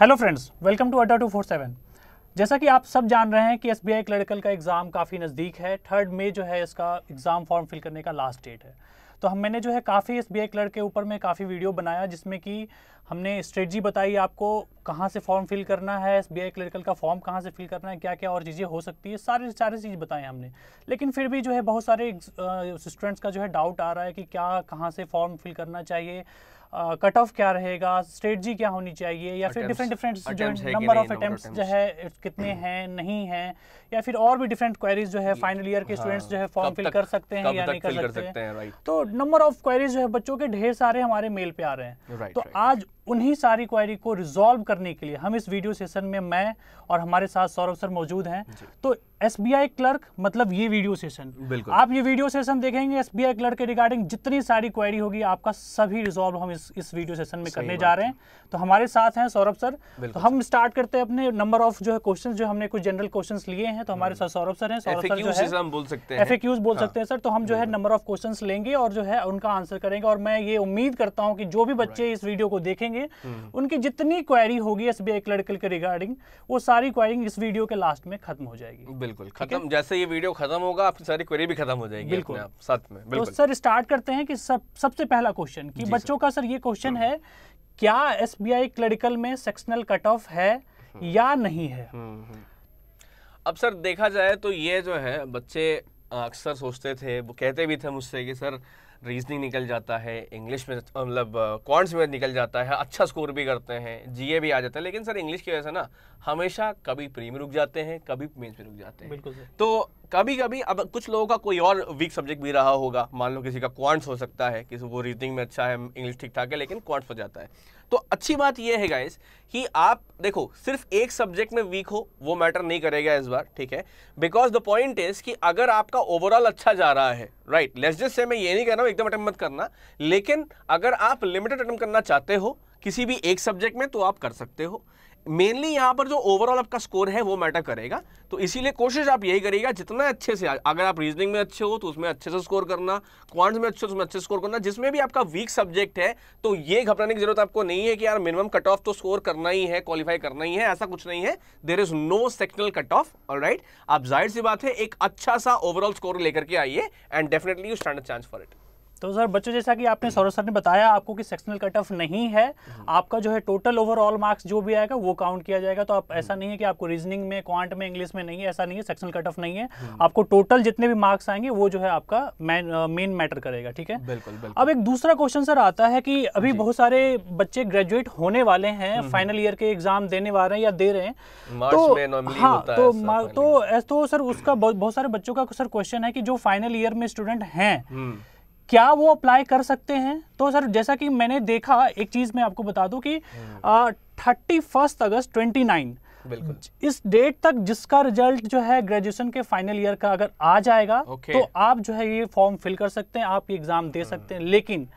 Hello friends welcome to Adda two four seven जैसा कि आप सब जान रहे हैं कि एस बी आई का एग्ज़ाम काफ़ी नज़दीक है थर्ड मे जो है इसका एग्ज़ाम फॉर्म फिल करने का लास्ट डेट है तो हम मैंने जो है काफ़ी एस बी आई क्लर्क के ऊपर में काफ़ी वीडियो बनाया जिसमें कि हमने स्ट्रेटजी बताई आपको कहाँ से फॉर्म फिल करना है एस बी आई क्लरिकल का फॉर्म कहाँ से फिल करना है क्या क्या और चीज़ें हो सकती है सारे सारे चीज़ बताएं हमने लेकिन फिर भी जो है बहुत सारे स्टूडेंट्स का जो है डाउट आ रहा है कि क्या कहाँ से फॉर्म फिल करना चाहिए कट ऑफ क्या रहेगा स्ट्रेटजी क्या होनी चाहिए या फिर डिफरेंट डिफरेंट जो नंबर ऑफ अटैम्प्ट जो है कितने हैं नहीं हैं या फिर और भी डिफरेंट क्वेरीज जो है फाइनल ईयर के स्टूडेंट्स हाँ, जो है फॉर्म फिल कर सकते हैं या नहीं कर सकते हैं तो नंबर ऑफ क्वेरीज जो है बच्चों के ढेर सारे हमारे मेल पे आ रहे हैं तो आज उन्हीं सारी क्वायरी को रिजॉल्व करने के लिए हम इस वीडियो सेशन में मैं और हमारे साथ सौरभ सर मौजूद हैं तो एस क्लर्क मतलब ये वीडियो सेशन आप ये वीडियो सेशन देखेंगे एस क्लर्क के रिगार्डिंग जितनी सारी क्वेरी होगी आपका सभी रिजॉल्व हम इस इस वीडियो सेशन में करने जा रहे हैं तो हमारे साथ हैं सौरभ सर तो हम स्टार्ट करते हैं अपने नंबर ऑफ जो है क्वेश्चन जो हमने कुछ जनरल क्वेश्चन लिए हैं तो हमारे हम्म। साथ सौरभ सर सौरभ सर जो है बोल सकते हैं एफ बोल हाँ। सकते हैं सर तो हम जो है नंबर ऑफ क्वेश्चन लेंगे और जो है उनका आंसर करेंगे और मैं ये उम्मीद करता हूँ कि जो भी बच्चे इस वीडियो को देखेंगे हम्म। उनकी जितनी क्वेरी होगी एस बी क्लर्क के रिगार्डिंग वो सारी क्वेरी इस वीडियो के लास्ट में खत्म हो जाएगी बिल्कुल खत्म जैसे ये वीडियो खत्म होगा आपकी सारी क्वेरी भी खत्म हो जाएगी बिल्कुल आप साथ में तो बिल्कुल तो सर स्टार्ट करते हैं कि सब सबसे पहला क्वेश्चन कि बच्चों का सर ये क्वेश्चन हम्म। है क्या एस क्लरिकल में सेक्शनल कट ऑफ है हम्म। या नहीं है हम्म, अब सर देखा जाए तो ये जो है बच्चे अक्सर सोचते थे वो कहते भी थे मुझसे कि सर रीजनिंग निकल जाता है इंग्लिश में मतलब क्वांट्स में निकल जाता है अच्छा स्कोर भी करते हैं जीए भी आ जाता है लेकिन सर इंग्लिश की वजह से ना हमेशा कभी प्री में रुक जाते हैं कभी मेन्स में रुक जाते हैं बिल्कुल तो कभी कभी अब कुछ लोगों का कोई और वीक सब्जेक्ट भी रहा होगा मान लो किसी का क्वांट्स हो सकता है किसी वो रीजनिंग में अच्छा है इंग्लिश ठीक ठाक है लेकिन क्वांट्स हो जाता है तो अच्छी बात यह है गाइस कि आप देखो सिर्फ एक सब्जेक्ट में वीक हो वो मैटर नहीं करेगा इस बार ठीक है बिकॉज द पॉइंट इज कि अगर आपका ओवरऑल अच्छा जा रहा है राइट लेट्स जस्ट से मैं ये नहीं कह रहा हूँ एकदम अटेम्प मत करना लेकिन अगर आप लिमिटेड अटेम्प करना चाहते हो किसी भी एक सब्जेक्ट में तो आप कर सकते हो मेनली यहाँ पर जो ओवरऑल आपका स्कोर है वो मैटर करेगा तो इसीलिए कोशिश आप यही करेगा जितना अच्छे से अगर आप रीजनिंग में अच्छे हो तो उसमें अच्छे से स्कोर करना क्वांट्स में अच्छे तो उसमें अच्छे स्कोर करना जिसमें भी आपका वीक सब्जेक्ट है तो ये घबराने की जरूरत आपको नहीं है कि यार मिनिमम कट ऑफ तो स्कोर करना ही है क्वालिफाई करना ही है ऐसा कुछ नहीं है there is no sectional cut off और राइट आप जाहिर सी बात है एक अच्छा सा ओवरऑल स्कोर लेकर के आइए and definitely you stand chance for it तो सर बच्चों जैसा कि आपने सौरभ सर ने बताया आपको कि सेक्शनल कट ऑफ नहीं है हम्म। आपका जो है टोटल ओवरऑल मार्क्स जो भी आएगा वो काउंट किया जाएगा तो आप हम्म। ऐसा नहीं है कि आपको रीजनिंग में क्वांट में इंग्लिश में नहीं है ऐसा नहीं है सेक्शनल कट ऑफ नहीं है हम्म। आपको टोटल जितने भी मार्क्स आएंगे वो जो है आपका मेन मैटर करेगा ठीक है बिल्कुल, बिल्कुल अब एक दूसरा क्वेश्चन सर आता है कि अभी बहुत सारे बच्चे ग्रेजुएट होने वाले हैं फाइनल ईयर के एग्जाम देने वाले हैं या दे रहे हैं तो हाँ तो, तो, तो सर उसका बहुत सारे बच्चों का सर क्वेश्चन है कि जो फाइनल ईयर में स्टूडेंट हैं क्या वो अप्लाई कर सकते हैं तो सर जैसा कि मैंने देखा एक चीज़ मैं आपको बता दूं कि thirty hmm. First August twenty nine इस डेट तक जिसका रिजल्ट जो है ग्रेजुएशन के फाइनल ईयर का अगर आ जाएगा okay. तो आप जो है ये फॉर्म फिल कर सकते हैं आप ये एग्जाम दे हम्म। सकते हैं लेकिन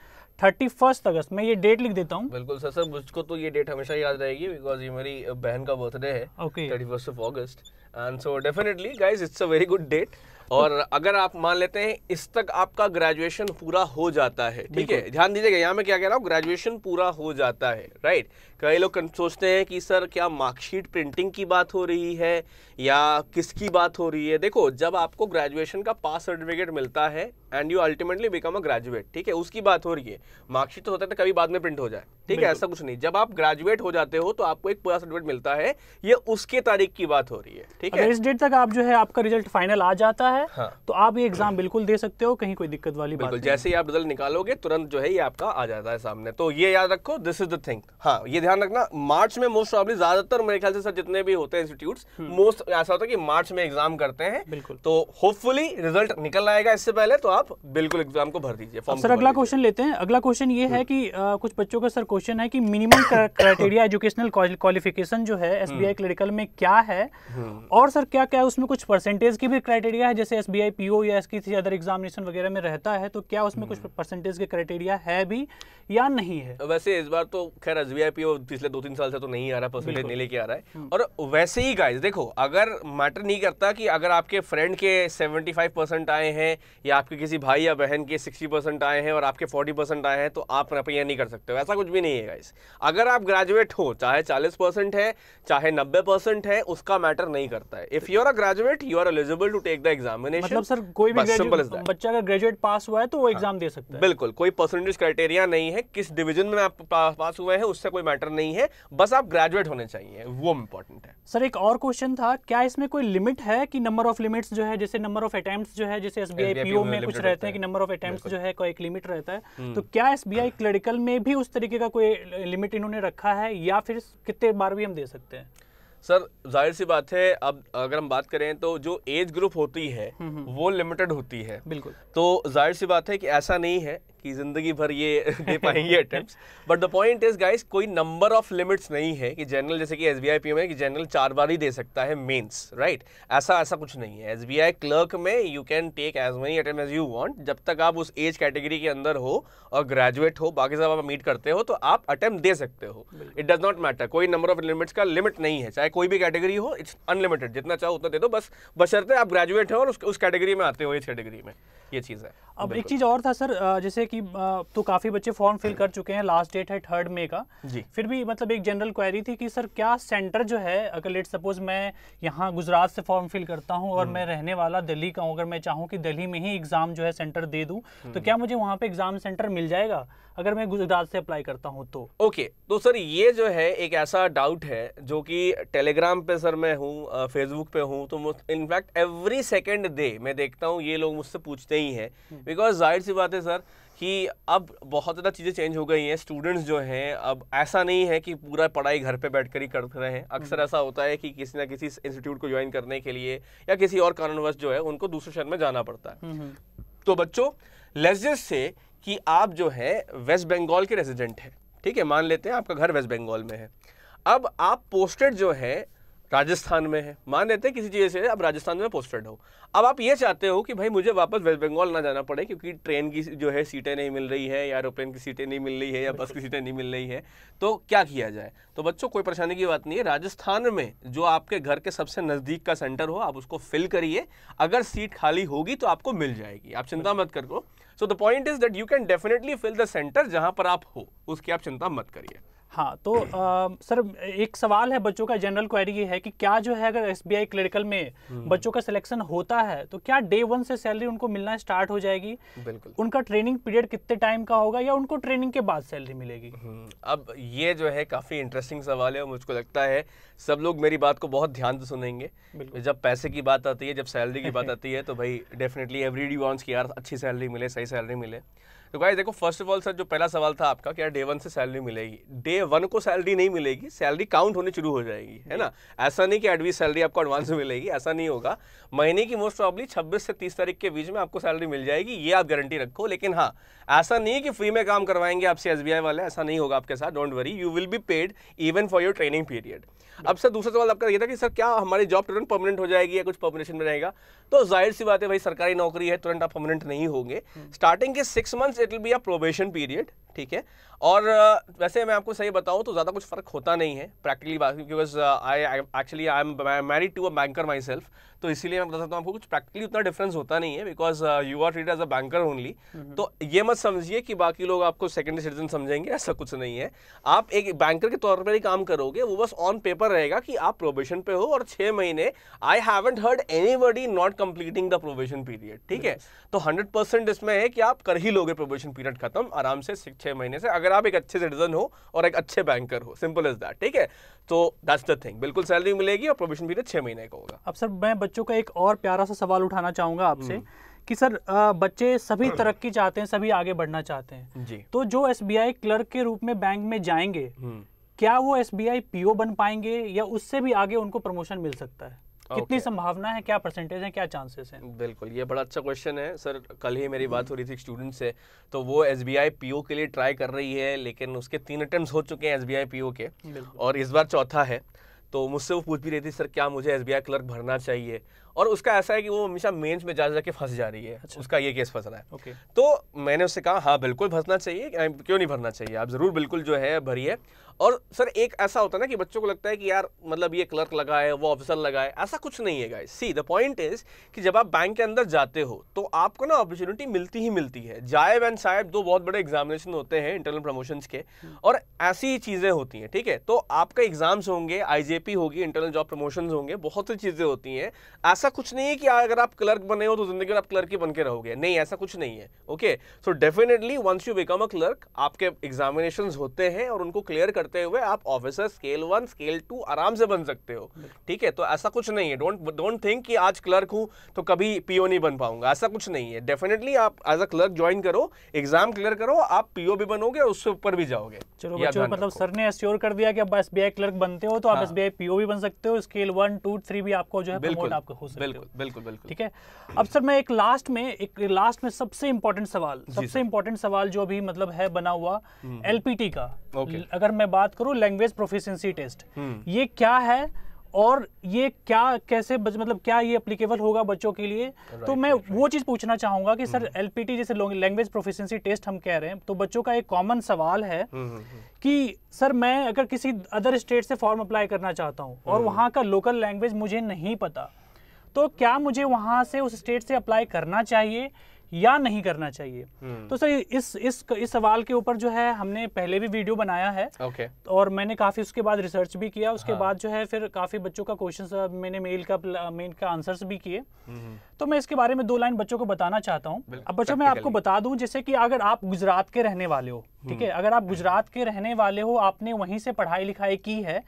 थर्टी फर्स्ट अगस्त मैं ये डेट लिख देता हूँ बिल्कुल सर सर मुझको तो ये डेट हमेशा याद रहेगी बिकॉज ये मेरी बहन का बर्थडे है thirty first of August and so definitely guys it's a very good date और अगर आप मान लेते हैं इस तक आपका ग्रेजुएशन पूरा हो जाता है ठीक है ध्यान दीजिएगा यहाँ मैं क्या कह रहा हूँ ग्रेजुएशन पूरा हो जाता है राइट कई लोग सोचते हैं कि सर क्या मार्कशीट प्रिंटिंग की बात हो रही है या किसकी बात हो रही है देखो जब आपको ग्रेजुएशन का पास सर्टिफिकेट मिलता है and you ultimately become a graduate ठीक है उसकी बात हो रही है मार्कशीट तो होता है तो कभी बाद में प्रिंट हो जाए ठीक है ऐसा कुछ नहीं जब आप ग्रेजुएट हो जाते हो तो आपको एक पूरा सर्टिफिकेट मिलता है ये उसके तारीख की बात हो रही है ठीक है इस डेट तक आप जो है आपका रिजल्ट फाइनल आ जाता है हाँ। तो आप ये एग्जाम बिल्कुल दे सकते हो कहीं कोई दिक्कत वाली बात जैसे ही आप रिजल्ट निकालोगे तुरंत जो है ये आपका आ जाता है सामने तो ये याद रखो दिस इज द थिंग हाँ ये ध्यान रखना मार्च में मोस्ट प्रॉब्लम ज्यादातर मेरे ख्याल से सर जितने भी होते हैं इंस्टीट्यूट हम्म। मोस्ट ऐसा होता है कि मार्च में एग्जाम करते हैं बिल्कुल तो होपफुली रिजल्ट निकल आएगा इससे पहले तो आप बिल्कुल एग्जाम को भर दीजिए सर अगला क्वेश्चन लेते हैं अगला क्वेश्चन ये है हम्म। कि कुछ बच्चों का सर क्वेश्चन है कि मिनिमम क्राइटेरिया एजुकेशनल क्वालिफिकेशन जो है एस क्लिनिकल हम्म। में क्या है और सर क्या क्या है उसमें कुछ परसेंटेज की भी क्राइटेरिया है जैसे S B I P O या एस किसी अदर एग्जामिनेशन वगैरह में रहता है तो क्या उसमें कुछ परसेंटेज हम्म। के क्राइटेरिया है भी या नहीं है वैसे इस बार तो खैर S B I P O पिछले दो तीन साल से तो नहीं आ रहा परसेंटेज नहीं लेके आ रहा है हम्म। और वैसे ही गाइज देखो अगर मैटर नहीं करता कि अगर आपके फ्रेंड के सेवेंटी फाइव परसेंट आए हैं या आपके किसी भाई या बहन के सिक्सटी परसेंट आए हैं और आपके फोर्टी परसेंट आए हैं तो आप रपैया नहीं कर सकते वैसा कुछ भी नहीं है गाइज अगर आप ग्रेजुएट हो चाहे चालीस परसेंट है चाहे नब्बे परसेंट है उसका मैटर नहीं करता करता है if you are a graduate you are eligible to take the examination मतलब सर कोई भी सिंपल बच्चा अगर ग्रेजुएट पास हुआ है तो वो एग्जाम हाँ, दे सकता है बिल्कुल कोई परसेंटेज क्राइटेरिया नहीं है किस डिवीजन में आप पास हुए हैं उससे कोई मैटर नहीं है बस आप ग्रेजुएट होने चाहिए वो इंपॉर्टेंट है सर एक और क्वेश्चन था क्या इसमें कोई लिमिट है कि नंबर ऑफ लिमिट्स जो है जैसे नंबर ऑफ अटेम्प्ट जो है जैसे एसबीआई पीओ में कुछ रहते हैं कि नंबर ऑफ अटेम्प्ट जो है कोई एक लिमिट रहता है हम्म। तो क्या एसबीआई क्लरिकल में भी उस तरीके का कोई लिमिट इन्होंने रखा है या फिर कितने बार भी हम दे सकते हैं सर जाहिर सी बात है अब अगर हम बात करें तो जो एज ग्रुप होती है हम्म, हम्म। वो लिमिटेड होती है बिल्कुल तो जाहिर सी बात है कि ऐसा नहीं है कि ज़िंदगी भर ये दे पाएंगे attempt but the point is guys कोई नंबर ऑफ लिमिट्स नहीं है कि जनरल जैसे कि S B I P O general चार बार ही दे सकता है मेन्स राइट right? ऐसा ऐसा कुछ नहीं है एस बी आई क्लर्क में you can take as many attempt as you want जब तक आप उस एज कैटेगरी के अंदर हो और ग्रेजुएट हो बाकी सब आप मीट करते हो तो आप अटैम्प्ट दे सकते हो इट डज नॉट मैटर कोई नंबर ऑफ लिमिट्स का लिमिट नहीं है चाहे कोई भी कैटेगरी हो इट्स अनलिमिटेड जितना चाहो उतना दे दो बस बशर्ते आप ग्रेजुएट हो और उस उस कैटेगरी में आते हो इस कैटेगरी में ये चीज़ है अब एक चीज़ और था सर जैसे कि तो काफ़ी बच्चे फॉर्म फिल कर चुके हैं लास्ट डेट है थर्ड मे का जी फिर भी मतलब एक जनरल क्वेरी थी कि सर क्या सेंटर जो है अगर लेट सपोज मैं यहाँ गुजरात से फॉर्म फिल करता हूँ और हम्म। मैं रहने वाला दिल्ली का हूँ अगर मैं चाहूँ कि दिल्ली में ही एग्ज़ाम जो है सेंटर दे दूँ तो हम्म। क्या मुझे वहाँ पर एग्ज़ाम सेंटर मिल जाएगा अगर मैं गुजरात से अप्लाई करता हूँ तो ओके तो सर ये जो है एक ऐसा डाउट है जो कि टेलीग्राम पे सर मैं हूँ फेसबुक पे हूँ तो इनफैक्ट एवरी सेकेंड डे मैं देखता हूँ ये लोग मुझसे पूछते ही हैं बिकॉज हम्म। जाहिर सी बात है सर कि अब बहुत ज़्यादा चीज़ें चेंज हो गई हैं स्टूडेंट्स जो हैं अब ऐसा नहीं है कि पूरा पढ़ाई घर पे बैठ कर ही कर रहे हैं अक्सर हम्म। ऐसा होता है कि किसी ना किसी इंस्टीट्यूट को ज्वाइन करने के लिए या किसी और कारणवश जो है उनको दूसरे शहर में जाना पड़ता है हम्म, तो बच्चों लेजेस से कि आप जो है वेस्ट बंगाल के रेजिडेंट हैं ठीक है मान लेते हैं आपका घर वेस्ट बंगाल में है अब आप पोस्टेड जो है राजस्थान में है मान लेते हैं किसी चीज़ से आप राजस्थान में पोस्टेड हो अब आप ये चाहते हो कि भाई मुझे वापस वेस्ट बंगाल ना जाना पड़े क्योंकि ट्रेन की जो है सीटें नहीं मिल रही है या एरोप्लेन की सीटें नहीं मिल रही है या बस की सीटें नहीं मिल रही है तो क्या किया जाए तो बच्चों कोई परेशानी की बात नहीं है राजस्थान में जो आपके घर के सबसे नज़दीक का सेंटर हो आप उसको फिल करिए अगर सीट खाली होगी तो आपको मिल जाएगी आप चिंता मत करो so the point is that you can definitely fill the centre जहाँ पर आप हो उसकी आप चिंता मत करिए हाँ तो आ, सर एक सवाल है बच्चों का जनरल क्वेरी ये है कि क्या जो है अगर एस क्लरिकल में हम्म। बच्चों का सिलेक्शन होता है तो क्या डे वन से सैलरी उनको मिलना स्टार्ट हो जाएगी बिल्कुल उनका ट्रेनिंग पीरियड कितने टाइम का होगा या उनको ट्रेनिंग के बाद सैलरी मिलेगी हम्म, अब ये जो है काफ़ी इंटरेस्टिंग सवाल है और मुझको लगता है सब लोग मेरी बात को बहुत ध्यान से सुनेंगे जब पैसे की बात आती है जब सैलरी की बात आती है तो भाई डेफिनेटली एवरी डी वॉन्ट्स की यार अच्छी सैलरी मिले सही सैलरी मिले तो गाइस देखो फर्स्ट ऑफ ऑल सर जो पहला सवाल था आपका क्या डे वन से सैलरी मिलेगी डे वन को सैलरी नहीं मिलेगी सैलरी काउंट होने शुरू हो जाएगी है ना ऐसा नहीं कि एडवीस सैलरी आपको एडवांस में मिलेगी ऐसा नहीं होगा महीने की मोस्ट प्रॉब्ली छब्बीस से तीस तारीख के बीच में आपको सैलरी मिल जाएगी ये आप गारंटी रखो लेकिन हाँ ऐसा नहीं है कि फ्री में काम करवाएंगे आपसे एस वाले ऐसा नहीं होगा आपके साथ don't worry you will be paid even for your training period अब सर दूसरा सवाल आपका ये था कि सर क्या हमारी जॉब तुरंत परमानेंट हो जाएगी या कुछ परमिनेशन में रहेगा तो जाहिर सी बात है भाई सरकारी नौकरी है तुरंत आप परमानेंट नहीं होंगे स्टार्टिंग हम्म। के six months it will be a probation period ठीक है और uh, वैसे मैं आपको सही बताऊं तो ज़्यादा कुछ फ़र्क होता नहीं है practically because I actually I am married to a banker myself तो इसीलिए मैं बता सकता हूँ आपको कुछ प्रैक्टिकली उतना डिफरेंस होता नहीं है because you are treat as a banker only तो ये मत समझिए कि बाकी लोग आपको सेकेंडरी सिटीजन समझेंगे ऐसा कुछ नहीं है आप एक बैंकर के तौर पर ही काम करोगे वो बस ऑन पेपर रहेगा कि आप प्रोबेशन पे हो और छः महीने I haven't heard any not completing the probation period ठीक है तो हंड्रेड परसेंट इसमें है कि आप कर ही लोगे प्रोबेशन पीरियड खत्म आराम से छः महीने से अगर आप एक अच्छे सिटीजन हो और एक अच्छे बैंकर हो सिंपल इज दैट ठीक है तो दैट्स द थिंग बिल्कुल सैलरी मिलेगी और प्रोबेशन पीरियड छः महीने का होगा अब सर मैं बच्चों का एक और प्यारा सा सवाल उठाना चाहूंगा आपसे हम्म। कि सर बच्चे सभी तरक्की चाहते हैं सभी आगे बढ़ना चाहते हैं जी तो जो एस क्लर्क के रूप में बैंक में जाएंगे हम्म। क्या वो एस बी बन पाएंगे या उससे भी आगे उनको प्रमोशन मिल सकता है okay. कितनी संभावना है क्या परसेंटेज है क्या चांसेस हैं बिल्कुल ये बड़ा अच्छा क्वेश्चन है सर कल ही मेरी बात हम्म। हो रही थी स्टूडेंट से तो वो S B I P O के लिए ट्राई कर रही है लेकिन उसके तीन अटेम्प्ट हो चुके हैं S B I P O के और इस बार चौथा है तो मुझसे वो पूछ भी रही थी सर क्या मुझे एस क्लर्क भरना चाहिए और उसका ऐसा है कि वो हमेशा मेंस में जा जाके फंस जा रही है अच्छा। उसका ये केस फंस रहा है ओके तो मैंने उससे कहा हाँ बिल्कुल फंसना चाहिए क्यों नहीं भरना चाहिए आप ज़रूर बिल्कुल जो है भरिए और सर एक ऐसा होता है ना कि बच्चों को लगता है कि यार मतलब ये क्लर्क लगा है वो ऑफिसर लगा है ऐसा कुछ नहीं है guys see the point is कि जब आप बैंक के अंदर जाते हो तो आपको ना अपॉर्चुनिटी मिलती ही मिलती है जायब एंड साहेब दो बहुत बड़े एग्जामिनेशन होते हैं इंटरनल प्रमोशन के हम्म। और ऐसी ही चीज़ें होती हैं ठीक है तो आपका एग्जाम्स होंगे आई होगी इंटरनल जॉब प्रमोशन होंगे बहुत सी चीज़ें होती हैं ऐसा कुछ नहीं है कि अगर आप क्लर्क बने हो तो जिंदगी में आप क्लर्क ही बन के रहोगे नहीं ऐसा कुछ नहीं है okay so definitely once you become a clerk आपके एग्जामिनेशन होते हैं और उनको क्लियर करते हुए आप officer scale one scale two आराम से बन सकते हो ठीक है तो ऐसा कुछ नहीं है डोंट डोंट थिंक कि आज क्लर्क हूँ तो कभी पीओ नहीं बन पाऊंगा ऐसा कुछ नहीं है डेफिनेटली आप एज अ क्लर्क ज्वाइन करो एग्जाम क्लियर करो आप पीओ भी बनोगे उससे ऊपर भी जाओगे चलो बच्चों मतलब सर ने एश्योर कर दिया कि आप एस क्लर्क बनते हो तो आप एस हाँ। पीओ भी बन सकते हो स्केल वन टू थ्री भी आपको जो है बिल्कुल आपको हो सकते बिल्कुल बिल्कुल बिल्कुल ठीक है अब सर मैं एक लास्ट में एक लास्ट में सबसे इम्पोर्टेंट सवाल सबसे इम्पोर्टेंट सवाल जो अभी मतलब है बना हुआ एलपीटी हम्म, हम्म। का okay. अगर मैं बात करूँ लैंग्वेज प्रोफिशंसी टेस्ट ये क्या है और ये क्या कैसे बच, मतलब क्या ये अप्लीकेबल होगा बच्चों के लिए right, तो मैं right, right. वो चीज़ पूछना चाहूँगा कि सर एल पी टी जैसे लैंग्वेज प्रोफिशंसी टेस्ट हम कह रहे हैं तो बच्चों का एक कॉमन सवाल है हम्म, कि सर मैं अगर किसी अदर स्टेट से फॉर्म अप्लाई करना चाहता हूँ और वहाँ का लोकल लैंग्वेज मुझे नहीं पता तो क्या मुझे वहां से उस स्टेट से अप्लाई करना चाहिए या नहीं करना चाहिए हम्म। तो सर इस इस इस सवाल के ऊपर जो है हमने पहले भी वीडियो बनाया है okay. और मैंने काफ़ी उसके बाद रिसर्च भी किया उसके हाँ. बाद जो है फिर काफ़ी बच्चों का क्वेश्चन मैंने मेल का मेल का आंसर्स भी किए हम्म। तो मैं इसके बारे में दो लाइन बच्चों को बताना चाहता हूँ अब बच्चों मैं आपको बता दू जैसे कि अगर आप गुजरात के रहने वाले हो ठीक है हम्म। अगर आप गुजरात के रहने वाले हो आपने वहीं से पढ़ाई लिखाई की है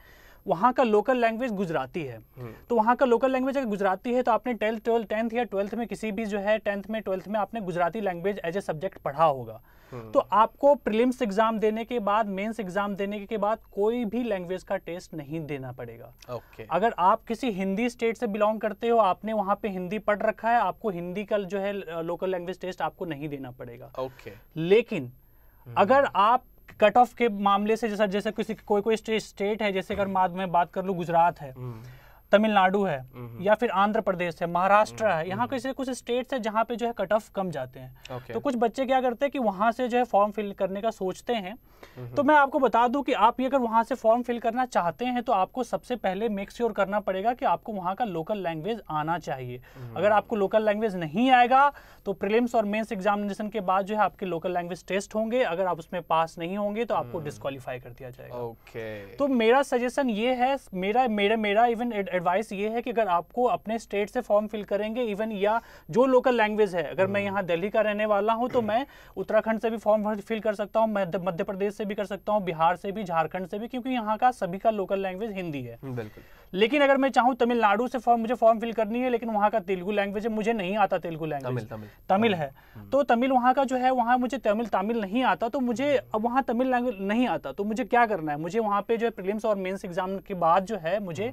वहाँ का लोकल लैंग्वेज गुजराती है हम्म। तो वहाँ का लोकल लैंग्वेज अगर गुजराती है तो आपने ट्वेल्थ ट्वेल्थ टेंथ या ट्वेल्थ में किसी भी जो है टेंथ में ट्वेल्थ में आपने Gujarati language as a subject पढ़ा होगा हम्म। तो आपको प्रीलिम्स एग्जाम देने के बाद मेंस एग्जाम देने के बाद कोई भी लैंग्वेज का टेस्ट नहीं देना पड़ेगा okay. अगर आप किसी हिंदी स्टेट से बिलोंग करते हो आपने वहां पे हिंदी पढ़ रखा है आपको हिंदी का जो है लोकल लैंग्वेज टेस्ट आपको नहीं देना पड़ेगा okay. लेकिन हम्म। अगर आप कट ऑफ के मामले से जैसा जैसे किसी कोई कोई स्टेट है जैसे अगर मैं बात कर लूँ गुजरात है हम्म। तमिलनाडु है या फिर आंध्र प्रदेश है महाराष्ट्र है यहाँ कुछ कुछ स्टेट्स है जहाँ पे जो है कट ऑफ कम जाते हैं तो कुछ बच्चे क्या करते हैं कि वहाँ से जो है फॉर्म फिल करने का सोचते हैं तो मैं आपको बता दूं कि आप ये अगर वहां से फॉर्म फिल करना चाहते हैं तो आपको सबसे पहले मेक श्योर करना पड़ेगा कि आपको वहां का लोकल लैंग्वेज आना चाहिए अगर आपको लोकल लैंग्वेज नहीं आएगा तो प्रिलिम्स और मेंस एग्जामिनेशन के बाद जो है आपके लोकल लैंग्वेज टेस्ट होंगे अगर आप उसमें पास नहीं होंगे तो आपको डिस्कालीफाई हम्म। कर दिया जाएगा ओके तो मेरा सजेशन ये है मेरा मेरा इवन एडवाइस ये है कि अगर आपको अपने स्टेट से फॉर्म फिल करेंगे इवन या जो लोकल लैंग्वेज है अगर मैं हम्म। यहाँ दिल्ली का रहने वाला हूँ तो हम्म। मैं उत्तराखंड से भी फॉर्म फिल कर सकता हूँ मध्य प्रदेश से भी कर सकता हूँ बिहार से भी झारखंड से भी क्योंकि यहाँ का सभी का लोकल लैंग्वेज हिंदी है बिल्कुल लेकिन अगर मैं चाहूँ तमिलनाडु से फॉर्म मुझे फॉर्म फिल करनी है लेकिन वहाँ का तेलुगु लैंग्वेज है मुझे नहीं आता तेलुगु लैंग्वेज तमिल, तमिल हाँ। है हम्म। तो तमिल वहाँ का जो है वहाँ मुझे तमिल तमिल नहीं आता तो मुझे अब वहाँ तमिल लैंग्वेज नहीं आता तो मुझे क्या करना है मुझे वहाँ पे जो है प्रिलिम्स और मेन्स एग्जाम के बाद जो है मुझे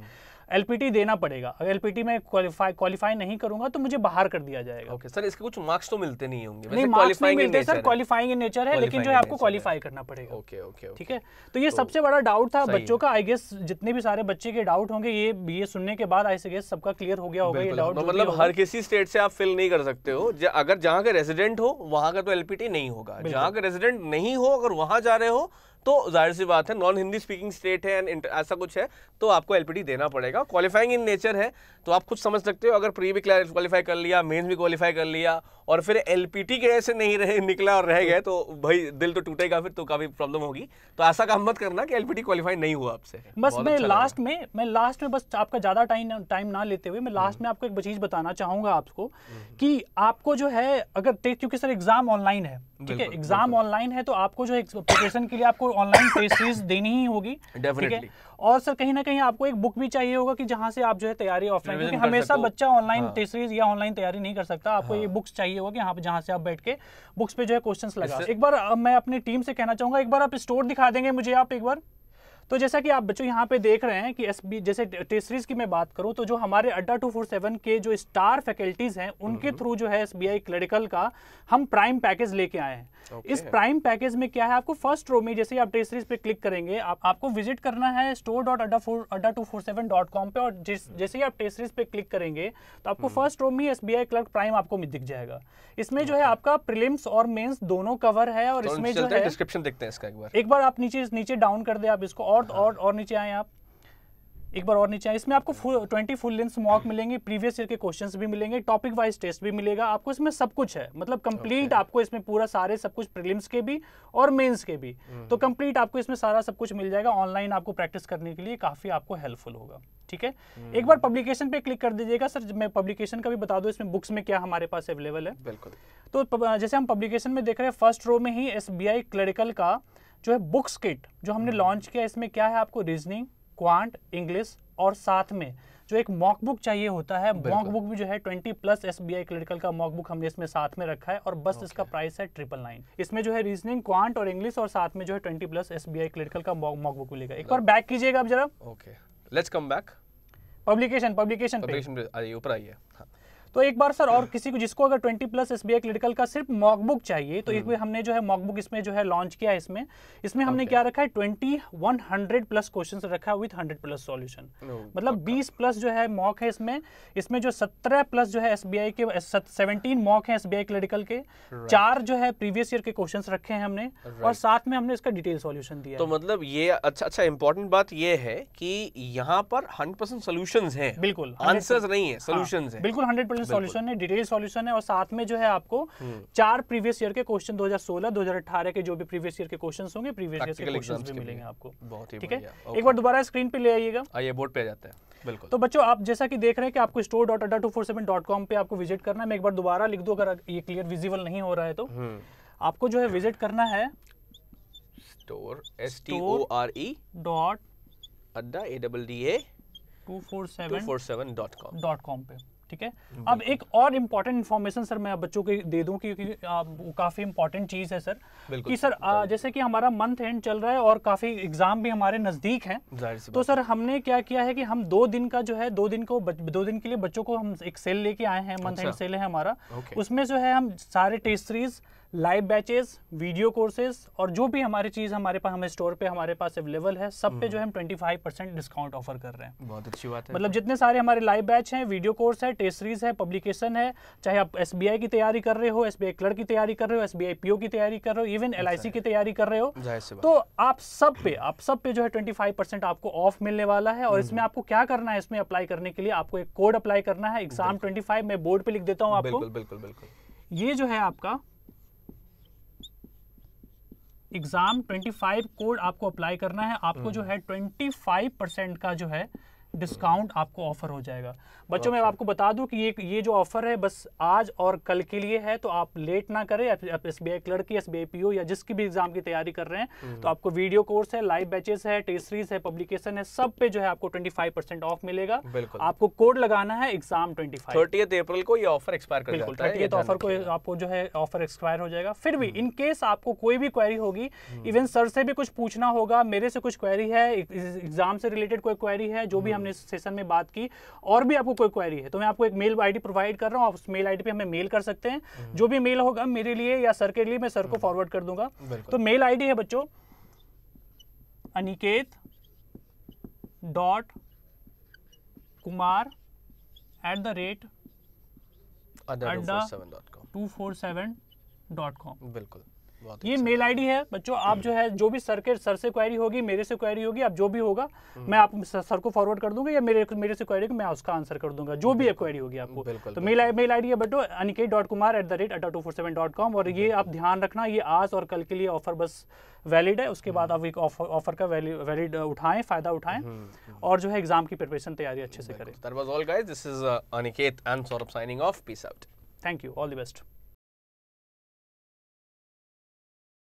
एलपीटी देना पड़ेगा अगर एलपीटी में क्वालिफाई क्वालिफाई नहीं करूंगा तो मुझे बाहर कर दिया जाएगा ओके okay, सर इसके कुछ मार्क्स तो मिलते नहीं होंगे नहीं मार्क्स नहीं मिलते सर क्वालिफाइंग इन नेचर है लेकिन जो है आपको क्वालिफाई करना पड़ेगा ओके ओके ठीक है तो ये तो सबसे बड़ा डाउट था बच्चों का आई गेस जितने भी सारे बच्चे के डाउट होंगे ये ये सुनने के बाद आई गेस सबका क्लियर हो गया होगा ये डाउट मतलब, मतलब हर किसी स्टेट से आप फिल नहीं कर सकते हो अगर जहाँ के रेजिडेंट हो वहाँ का तो एलपीटी नहीं होगा जहाँ का रेजिडेंट नहीं हो अगर वहाँ जा रहे हो तो जाहिर सी बात है नॉन हिंदी स्पीकिंग स्टेट है एंड ऐसा कुछ है तो आपको एल देना पड़ेगा क्वालिफाइंग इन नेचर है तो आप खुद समझ सकते हो अगर प्री भी क्वालिफाई कर लिया मेन्स भी क्वालिफाई कर लिया और फिर एल की वजह से नहीं रहे निकला और रह गए तो भाई दिल तो टूटेगा फिर तो काफी प्रॉब्लम होगी तो ऐसा काम मत करना कि एलपीटी क्वालिफाई नहीं हुआ आपसे बस मैं अच्छा लास्ट में मैं लास्ट में बस आपका ज़्यादा टाइम टाइम ना लेते हुए मैं लास्ट हम्म। में आपको एक चीज़ बताना चाहूंगा आपको हम्म। कि आपको जो है अगर क्योंकि सर एग्ज़ाम ऑनलाइन है ठीक है एग्ज़ाम ऑनलाइन है तो आपको जो है के लिए आपको ऑनलाइन टेस्ट सीरीज देनी ही होगी ठीक है और सर कहीं ना कहीं आपको एक बुक भी चाहिए होगा कि जहाँ से आप जो है तैयारी ऑफलाइन क्योंकि हमेशा बच्चा ऑनलाइन हाँ। टेस्ट या ऑनलाइन तैयारी नहीं कर सकता आपको ये बुक्स हाँ। चाहिए होगा कि यहाँ पे जहाँ से आप बैठ के बुक्स पे जो है क्वेश्चन लगा एक बार मैं अपनी टीम से कहना चाहूंगा एक बार आप स्टोर दिखा देंगे मुझे आप एक बार तो जैसा कि आप बच्चों यहाँ पे देख रहे हैं कि एस जैसे टेस्ट सीरीज की मैं बात करूँ तो जो हमारे अड्डा टू फोर सेवन के जो स्टार फैकल्टीज हैं उनके हम्म। थ्रू जो है एस क्लिनिकल का हम प्राइम पैकेज लेके आए हैं okay. इस प्राइम पैकेज में क्या है आपको फर्स्ट रो में जैसे आप टेस्ट सीरीज पे क्लिक करेंगे आप, आपको विजिट करना है store dot Adda four Adda two four seven dot com पे और जिस हम्म। जैसे ही आप टेस्ट सीरीज पे क्लिक करेंगे तो आपको हम्म। फर्स्ट रो में S B I clerk prime आपको दिख जाएगा इसमें जो है आपका प्रिलिम्स और मेन्स दोनों कवर है और तो इसमें जो है डिस्क्रिप्शन देखते हैं इसका एक बार एक बार आप नीचे नीचे डाउन कर दे आप इसको और और हाँ। और और नीचे आए आप एक बार और नीचे आए इसमें आपको full twenty full length mock मिलेंगे प्रीवियस ईयर के क्वेश्चंस भी मिलेंगे टॉपिक वाइज टेस्ट भी मिलेगा आपको इसमें सब कुछ है मतलब कंप्लीट okay. आपको इसमें पूरा सारे सब कुछ प्रीलिम्स के भी और मेंस के भी हम्म। तो कंप्लीट आपको इसमें सारा सब कुछ मिल जाएगा ऑनलाइन आपको प्रैक्टिस करने के लिए काफ़ी आपको हेल्पफुल होगा ठीक है हम्म। एक बार पब्लिकेशन पे क्लिक कर दीजिएगा सर मैं पब्लिकेशन का भी बता दू इसमें बुक्स में क्या हमारे पास अवेलेबल है बिल्कुल तो जैसे हम पब्लिकेशन में देख रहे हैं फर्स्ट रो में ही एस क्लरिकल का जो है बुक्स किट जो हमने लॉन्च हम्म। किया इसमें क्या है आपको रीजनिंग क्वांट इंग्लिश और साथ में जो एक मॉक बुक चाहिए होता है मॉक बुक भी जो है 20 plus S B I clinical का मॉक बुक हमने इसमें साथ में रखा है और बस okay. इसका प्राइस है ट्रिपल नाइन इसमें जो है रीजनिंग क्वांट और इंग्लिश और साथ में जो है 20 plus S B I clinical का मॉक बुक मिलेगा एक बार बैक कीजिएगा आप जरा okay let's come back publication publication ऊपर आइए हाँ। तो एक बार सर और किसी को जिसको अगर 20 प्लस एस क्लिनिकल का सिर्फ मॉकबुक चाहिए तो एक भी हम्म। हमने जो है मॉकबुक इसमें जो है लॉन्च किया है इसमें इसमें हमने क्या रखा है twenty one hundred plus question रखा है with hundred plus solution oh, मतलब बीस प्लस जो है मॉक है इसमें इसमें जो सत्रह प्लस जो है एस के सेवनटीन मॉक है एस क्लिनिकल के right. चार जो है प्रीवियस ईयर के क्वेश्चन रखे हैं हमने right. और साथ में हमने इसका डिटेल सोल्यूशन दिया तो मतलब ये अच्छा अच्छा इंपॉर्टेंट बात ये है कि यहाँ पर हंड्रेड परसेंट सोल्यूशन है बिल्कुल आंसर नहीं है सोल्यूशन हाँ, है बिल्कुल हंड्रेड में सॉल्यूशन है डिटेल सॉल्यूशन है और साथ में जो है आपको हम्म। चार प्रीवियस ईयर के क्वेश्चन 2016 2018 के जो भी प्रीवियस ईयर के क्वेश्चन होंगे प्रीवियस ईयर के क्वेश्चन भी मिलेंगे आपको ठीक है एक बार दोबारा स्क्रीन पे ले आइएगा आइए बोर्ड पे आ जाते हैं बिल्कुल तो बच्चों आप जैसा कि देख रहे हैं कि आपको store dot Adda two four seven dot com पे आपको विजिट करना है मैं एक बार दोबारा लिख दो अगर ये क्लियर विजिबल नहीं हो रहा है तो हम्म। आपको जो है विजिट करना है store S T O R E dot Adda A double D A two four seven four seven dot com dot com पे ठीक है अब एक और इम्पोर्टेंट इन्फॉर्मेशन सर मैं बच्चों को दे दूं क्योंकि काफ़ी इम्पॉर्टेंट चीज़ है सर कि सर आ, जैसे कि हमारा मंथ एंड चल रहा है और काफ़ी एग्जाम भी हमारे नज़दीक हैं तो सर हमने क्या किया है कि हम दो दिन का जो है दो दिन को दो दिन के लिए बच्चों को हम एक सेल लेके आए हैं मंथ एंड सेल है हमारा उसमें जो है हम सारे test series live batches video courses और जो भी हमारी चीज़ हमारे पास हमें स्टोर पे हमारे पास अवेलेबल है सब पे जो है हम 25 परसेंट डिस्काउंट ऑफर कर रहे हैं बहुत अच्छी बात है मतलब जितने सारे हमारे लाइव बैच हैं वीडियो कोर्स है टेस्ट सीरीज है पब्लिकेशन है चाहे आप एस की तैयारी कर रहे हो एस बी क्लर्क की तैयारी कर रहे हो एस बी की तैयारी कर रहे हो इवन एल की तैयारी कर रहे हो तो आप सब पे आप सब पे जो है ट्वेंटी आपको ऑफ मिलने वाला है और हम्म। इसमें आपको क्या करना है इसमें अप्लाई करने के लिए आपको एक कोड अप्लाई करना है एग्जाम ट्वेंटी मैं बोर्ड पर लिख देता हूँ आपको बिल्कुल बिल्कुल ये जो है आपका एग्ज़ाम 25 कोड आपको अप्लाई करना है आपको जो हम्म। है 25 परसेंट का जो है डिस्काउंट आपको ऑफर हो जाएगा बच्चों मैं आपको बता दूं कि ये ये जो ऑफर है बस आज और कल के लिए है तो आप लेट ना करें आप S B I clerk S B I P O जिसकी भी एग्जाम की तैयारी कर रहे हैं हम्म, हम्म। तो आपको वीडियो कोर्स है लाइव बैचेस है टेस्ट सीरीज है पब्लिकेशन है सब पे जो है आपको ट्वेंटी फाइव परसेंट ऑफ मिलेगा आपको कोड लगाना है एग्जाम ट्वेंटी फाइव अप्रैल को ये ऑफर एक्सपायर कर बिल्कुल थर्टी ऑफर को आपको जो है ऑफर एक्सपायर हो जाएगा फिर भी इन हम्म। केस आपको कोई भी क्वेरी होगी इवन सर से भी कुछ पूछना होगा मेरे से कुछ क्वेरी है एग्जाम से रिलेटेड कोई क्वेरी है जो भी हमने इस सेशन में बात की और भी आपको कोई क्वेरी है तो मैं आपको एक मेल आईडी प्रोवाइड कर रहा हूँ आप उस मेल आईडी पे हमें मेल कर सकते हैं हम्म। जो भी मेल होगा मेरे लिए या सर के लिए मैं सर को फॉरवर्ड हम्म। कर दूंगा तो मेल आई है बच्चों Aniket dot Kumar at the rate Adda two four seven dot com बिल्कुल ये मेल आईडी है बच्चों आप हम्म। जो है जो भी सर के सर से क्वेरी होगी मेरे से क्वेरी होगी आप जो भी होगा हम्म। मैं आप सर को फॉरवर्ड कर दूंगा या मेरे मेरे से क्वेरी मैं उसका आंसर कर दूंगा जो भी क्वेरी होगी आपको तो मेल मेल आईडी है बच्चों Aniket dot Kumar at the rate Adda two four seven dot com और ये आप ध्यान रखना ये आज और कल के लिए ऑफर बस वैलिड है उसके बाद हम्म। आप एक ऑफर का वैलिड उठाएं फायदा उठाएं और जो है एग्जाम की प्रिपरेशन तैयारी अच्छे से करें that was all guys this is Aniket and Saurabh signing off peace out thank you all the best